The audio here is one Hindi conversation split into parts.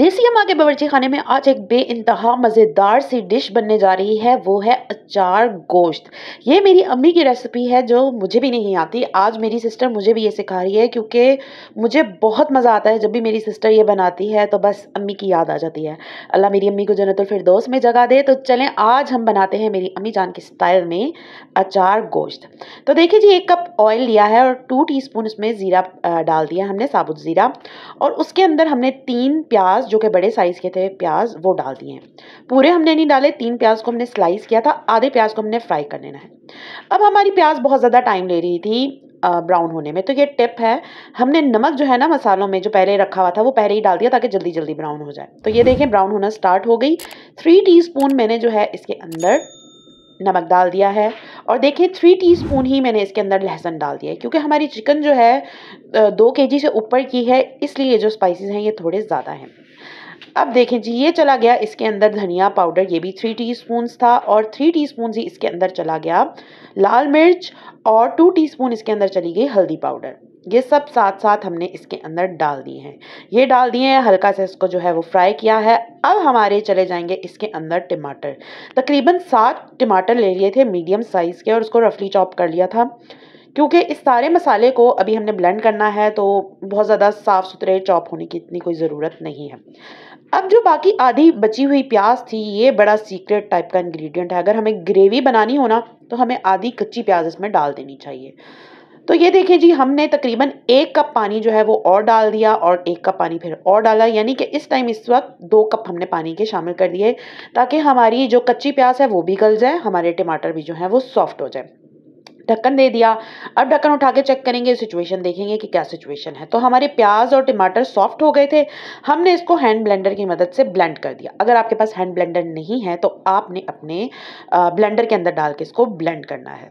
देसी अम्मा के बावर्ची खाने में आज एक बे इंतहा मज़ेदार सी डिश बनने जा रही है वो है अचार गोश्त ये मेरी अम्मी की रेसिपी है जो मुझे भी नहीं आती आज मेरी सिस्टर मुझे भी ये सिखा रही है क्योंकि मुझे बहुत मज़ा आता है जब भी मेरी सिस्टर ये बनाती है तो बस अम्मी की याद आ जाती है अल्लाह मेरी अम्मी को दोस्त में जगह दे तो चलें आज हम बनाते हैं मेरी अम्मी जान के स्टाइल में अचार गोश्त तो देखिए जी एक कप ऑयल लिया है और टू टी इसमें ज़ीरा डाल दिया हमने साबुत ज़ीरा और उसके अंदर हमने तीन प्याज प्याज जो कि बड़े साइज़ के थे प्याज वो डाल दिए हैं पूरे हमने नहीं डाले तीन प्याज को हमने स्लाइस किया था आधे प्याज को हमने फ्राई कर लेना है अब हमारी प्याज बहुत ज़्यादा टाइम ले रही थी ब्राउन होने में तो ये टिप है हमने नमक जो है ना मसालों में जो पहले रखा हुआ था वो पहले ही डाल दिया ताकि जल्दी जल्दी ब्राउन हो जाए तो ये देखें ब्राउन होना स्टार्ट हो गई थ्री टीस्पून मैंने जो है इसके अंदर नमक डाल दिया है और देखिए थ्री टीस्पून ही मैंने इसके अंदर लहसुन डाल दिया है क्योंकि हमारी चिकन जो है दो केजी से ऊपर की है इसलिए जो स्पाइसेस हैं ये थोड़े ज़्यादा हैं अब देखें जी ये चला गया इसके अंदर धनिया पाउडर ये भी थ्री टीस्पून था और थ्री टीस्पून ही इसके अंदर चला गया लाल मिर्च और टू टीस्पून इसके अंदर चली गई हल्दी पाउडर ये सब साथ साथ हमने इसके अंदर डाल दिए हैं ये डाल दिए हैं हल्का सा इसको जो है वो फ्राई किया है अब हमारे चले जाएंगे इसके अंदर टमाटर तकरीबन सात टमाटर ले लिए थे मीडियम साइज़ के और उसको रफली चॉप कर लिया था क्योंकि इस सारे मसाले को अभी हमने ब्लेंड करना है तो बहुत ज़्यादा साफ़ सुथरे चॉप होने की इतनी कोई ज़रूरत नहीं है अब जो बाकी आधी बची हुई प्याज थी ये बड़ा सीक्रेट टाइप का इंग्रेडिएंट है अगर हमें ग्रेवी बनानी हो ना तो हमें आधी कच्ची प्याज इसमें डाल देनी चाहिए तो ये देखें जी हमने तकरीबन एक कप पानी जो है वो और डाल दिया और एक कप पानी फिर और डाला यानी कि इस टाइम इस वक्त दो कप हमने पानी के शामिल कर दिए ताकि हमारी जो कच्ची प्याज है वो भी गल जाए हमारे टमाटर भी जो है वो सॉफ्ट हो जाए ढक्कन दे दिया अब ढक्कन उठा के चेक करेंगे सिचुएशन देखेंगे कि क्या सिचुएशन है तो हमारे प्याज और टमाटर सॉफ्ट हो गए थे हमने इसको हैंड ब्लेंडर की मदद से ब्लेंड कर दिया अगर आपके पास हैंड ब्लेंडर नहीं है तो आपने अपने ब्लेंडर के अंदर डाल के इसको ब्लेंड करना है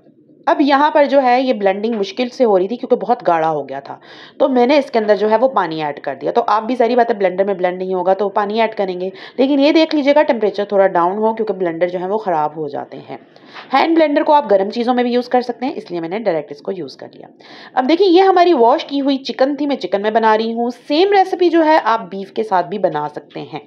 अब यहाँ पर जो है ये ब्लेंडिंग मुश्किल से हो रही थी क्योंकि बहुत गाढ़ा हो गया था तो मैंने इसके अंदर जो है वो पानी ऐड कर दिया तो आप भी सारी बात है ब्लेंडर में ब्लेंड नहीं होगा तो पानी ऐड करेंगे लेकिन ये देख लीजिएगा टेम्परेचर थोड़ा डाउन हो क्योंकि ब्लेंडर जो है वो ख़राब हो जाते हैं हैंड ब्लेंडर को आप गर्म चीज़ों में भी यूज़ कर सकते हैं इसलिए मैंने डायरेक्ट इसको यूज़ कर लिया अब देखिए ये हमारी वॉश की हुई चिकन थी मैं चिकन में बना रही हूँ सेम रेसिपी जो है आप बीफ के साथ भी बना सकते हैं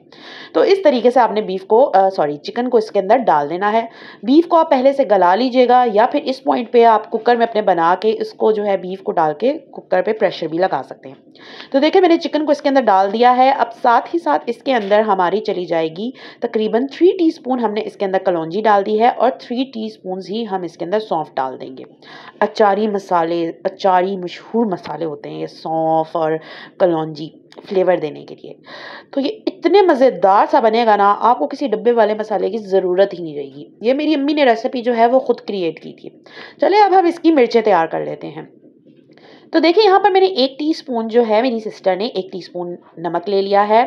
तो इस तरीके से आपने बीफ को सॉरी चिकन को इसके अंदर डाल देना है बीफ को आप पहले से गला लीजिएगा या फिर इस पॉइंट पे आप कुकर में अपने बना के इसको जो है बीफ को डाल के कुकर पे प्रेशर भी लगा सकते हैं तो देखिए मैंने चिकन को इसके अंदर डाल दिया है अब साथ ही साथ इसके अंदर हमारी चली जाएगी तकरीबन थ्री टी हमने इसके अंदर कलौजी डाल दी है और थ्री टी ही हम इसके अंदर सौंफ डाल देंगे अचारी मसाले अचारी मशहूर मसाले होते हैं ये सौंफ और कलौजी फ्लेवर देने के लिए तो ये इतने मज़ेदार सा बनेगा ना आपको किसी डब्बे वाले मसाले की ज़रूरत ही नहीं रहेगी ये मेरी अम्मी ने रेसिपी जो है वो ख़ुद क्रिएट की थी चले अब हम इसकी मिर्चें तैयार कर लेते हैं तो देखिए यहाँ पर मैंने एक टीस्पून जो है मेरी सिस्टर ने एक टीस्पून नमक ले लिया है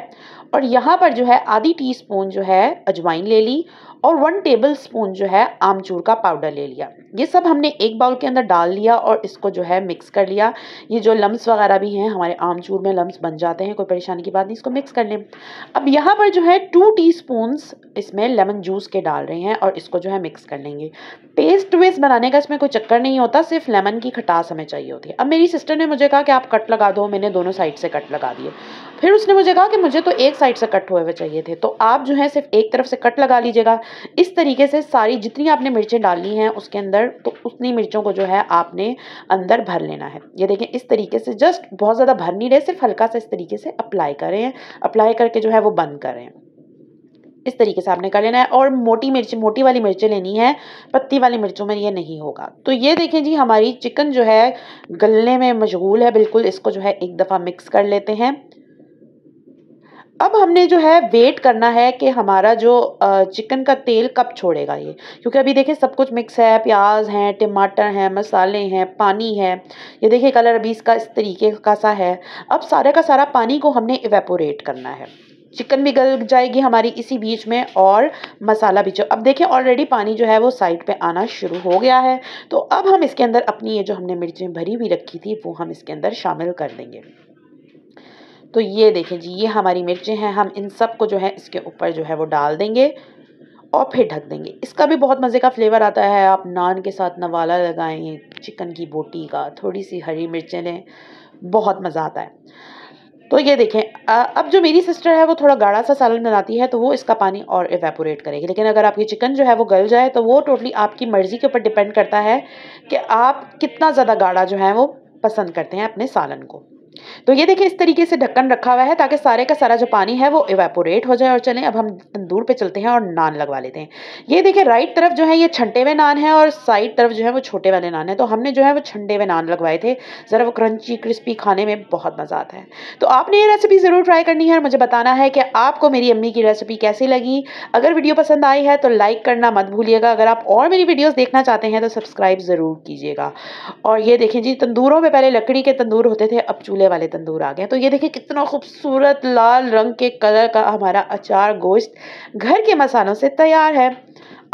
और यहाँ पर जो है आधी टीस्पून जो है अजवाइन ले ली और वन टेबल स्पून जो है आमचूर का पाउडर ले लिया ये सब हमने एक बाउल के अंदर डाल लिया और इसको जो है मिक्स कर लिया ये जो लम्ब वगैरह भी हैं हमारे आमचूर में लम्ब बन जाते हैं कोई परेशानी की बात नहीं इसको मिक्स कर लें अब यहाँ पर जो है टू टी इसमें लेमन जूस के डाल रहे हैं और इसको जो है मिक्स कर लेंगे पेस्ट वेस्ट बनाने का इसमें कोई चक्कर नहीं होता सिर्फ लेमन की खटास हमें चाहिए होती है अब मेरी सिस्टर ने मुझे कहा कि आप कट लगा दो मैंने दोनों साइड से कट लगा दिए फिर उसने मुझे कहा कि मुझे तो एक साइड से कट हुए हुए चाहिए थे तो आप जो है सिर्फ एक तरफ से कट लगा लीजिएगा इस तरीके से सारी जितनी आपने मिर्चें डालनी हैं उसके अंदर तो उतनी मिर्चों को जो है आपने अंदर भर लेना है ये देखें इस तरीके से जस्ट बहुत ज़्यादा भर नहीं रहे सिर्फ हल्का सा इस तरीके से अप्लाई करें अप्लाई करके जो है वो बंद करें इस तरीके से आपने कर लेना है और मोटी मिर्च मोटी वाली मिर्चें लेनी है पत्ती वाली मिर्चों में ये नहीं होगा तो ये देखें जी हमारी चिकन जो है गलने में मशगूल है बिल्कुल इसको जो है एक दफ़ा मिक्स कर लेते हैं अब हमने जो है वेट करना है कि हमारा जो चिकन का तेल कब छोड़ेगा ये क्योंकि अभी देखें सब कुछ मिक्स है प्याज हैं टमाटर हैं मसाले हैं पानी है ये देखिए कलर अभी इसका इस तरीके का सा है अब सारे का सारा पानी को हमने इवेपोरेट करना है चिकन भी गल जाएगी हमारी इसी बीच में और मसाला भी जो अब देखें ऑलरेडी पानी जो है वो साइड पे आना शुरू हो गया है तो अब हम इसके अंदर अपनी ये जो हमने मिर्चें भरी हुई रखी थी वो हम इसके अंदर शामिल कर देंगे तो ये देखें जी ये हमारी मिर्चें हैं हम इन सब को जो है इसके ऊपर जो है वो डाल देंगे और फिर ढक देंगे इसका भी बहुत मज़े का फ्लेवर आता है आप नान के साथ नवाला लगाएं चिकन की बोटी का थोड़ी सी हरी मिर्चें लें बहुत मज़ा आता है तो ये देखें अब जो मेरी सिस्टर है वो थोड़ा गाढ़ा सा सालन बनाती है तो वो इसका पानी और एवेपोरेट करेगी लेकिन अगर आपकी चिकन जो है वो गल जाए तो वो टोटली आपकी मर्ज़ी के ऊपर डिपेंड करता है कि आप कितना ज़्यादा गाढ़ा जो है वो पसंद करते हैं अपने सालन को तो ये देखिए इस तरीके से ढक्कन रखा हुआ है ताकि सारे का सारा जो पानी है वो इवेपोरेट हो जाए और चले अब हम तंदूर पे चलते हैं और नान लगवा लेते हैं ये देखिए राइट तरफ जो है ये छंटे हुए नान है और साइड तरफ जो है वो छोटे वाले नान है तो हमने जो है वो छंटे हुए नान लगवाए थे ज़रा वो क्रंची क्रिस्पी खाने में बहुत मज़ा आता है तो आपने ये रेसिपी ज़रूर ट्राई करनी है और मुझे बताना है कि आपको मेरी अम्मी की रेसिपी कैसी लगी अगर वीडियो पसंद आई है तो लाइक करना मत भूलिएगा अगर आप और मेरी वीडियोस देखना चाहते हैं तो सब्सक्राइब ज़रूर कीजिएगा और ये देखें जी तंदूरों में पहले लकड़ी के तंदूर होते थे अब चूल्हे वाले पे तंदूर आ गया तो ये देखिए कितना खूबसूरत लाल रंग के कलर का हमारा अचार गोश्त घर के मसालों से तैयार है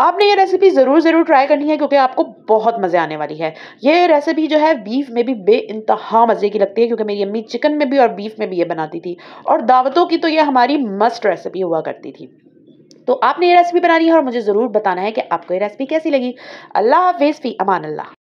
आपने ये रेसिपी ज़रूर ज़रूर ट्राई करनी है क्योंकि आपको बहुत मज़े आने वाली है ये रेसिपी जो है बीफ में भी बे इंतहा मज़े की लगती है क्योंकि मेरी अम्मी चिकन में भी और बीफ में भी ये बनाती थी और दावतों की तो ये हमारी मस्ट रेसिपी हुआ करती थी तो आपने ये रेसिपी बनानी है और मुझे ज़रूर बताना है कि आपको ये रेसिपी कैसी लगी अल्लाह हाफिज़ फ़ी अमान अल्लाह